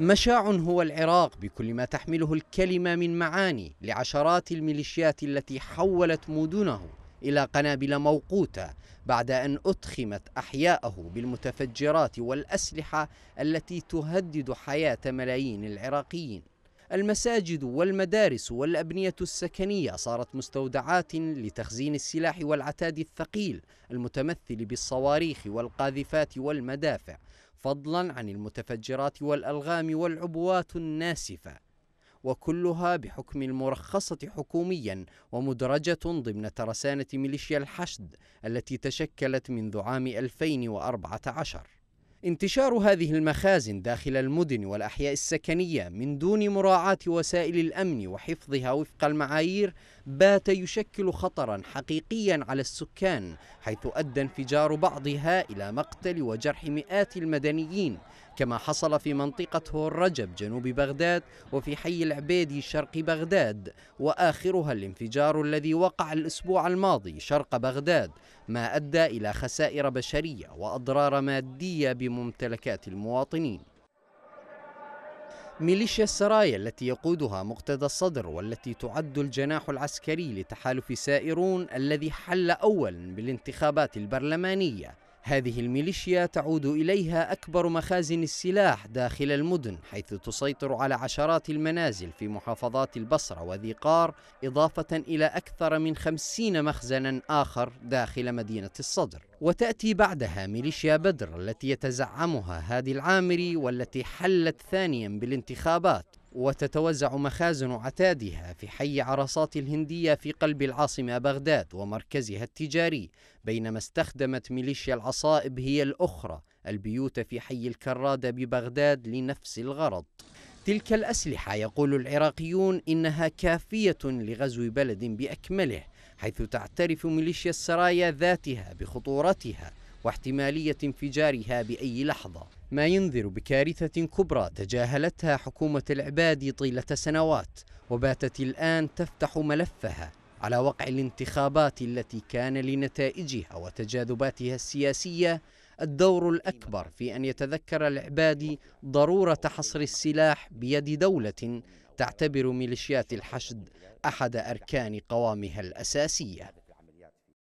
مشاع هو العراق بكل ما تحمله الكلمة من معاني لعشرات الميليشيات التي حولت مدنه إلى قنابل موقوتة بعد أن أتخمت أحياءه بالمتفجرات والأسلحة التي تهدد حياة ملايين العراقيين المساجد والمدارس والأبنية السكنية صارت مستودعات لتخزين السلاح والعتاد الثقيل المتمثل بالصواريخ والقاذفات والمدافع فضلا عن المتفجرات والألغام والعبوات الناسفة وكلها بحكم المرخصة حكوميا ومدرجة ضمن ترسانة ميليشيا الحشد التي تشكلت منذ عام 2014 انتشار هذه المخازن داخل المدن والأحياء السكنية من دون مراعاة وسائل الأمن وحفظها وفق المعايير بات يشكل خطرا حقيقيا على السكان حيث أدى انفجار بعضها إلى مقتل وجرح مئات المدنيين كما حصل في منطقة هور رجب جنوب بغداد وفي حي العبيدي شرق بغداد وآخرها الانفجار الذي وقع الأسبوع الماضي شرق بغداد ما أدى إلى خسائر بشرية وأضرار مادية بممتلكات المواطنين ميليشيا السرايا التي يقودها مقتدى الصدر والتي تعد الجناح العسكري لتحالف سائرون الذي حل أولا بالانتخابات البرلمانية هذه الميليشيا تعود إليها أكبر مخازن السلاح داخل المدن حيث تسيطر على عشرات المنازل في محافظات البصرة وذي قار إضافة إلى أكثر من خمسين مخزنا آخر داخل مدينة الصدر وتأتي بعدها ميليشيا بدر التي يتزعمها هادي العامري والتي حلت ثانيا بالانتخابات وتتوزع مخازن عتادها في حي عرصات الهندية في قلب العاصمة بغداد ومركزها التجاري بينما استخدمت ميليشيا العصائب هي الأخرى البيوت في حي الكرادة ببغداد لنفس الغرض تلك الأسلحة يقول العراقيون إنها كافية لغزو بلد بأكمله حيث تعترف ميليشيا السرايا ذاتها بخطورتها واحتمالية انفجارها بأي لحظة ما ينذر بكارثة كبرى تجاهلتها حكومة العبادي طيلة سنوات وباتت الآن تفتح ملفها على وقع الانتخابات التي كان لنتائجها وتجاذباتها السياسية الدور الأكبر في أن يتذكر العبادي ضرورة حصر السلاح بيد دولة تعتبر ميليشيات الحشد أحد أركان قوامها الأساسية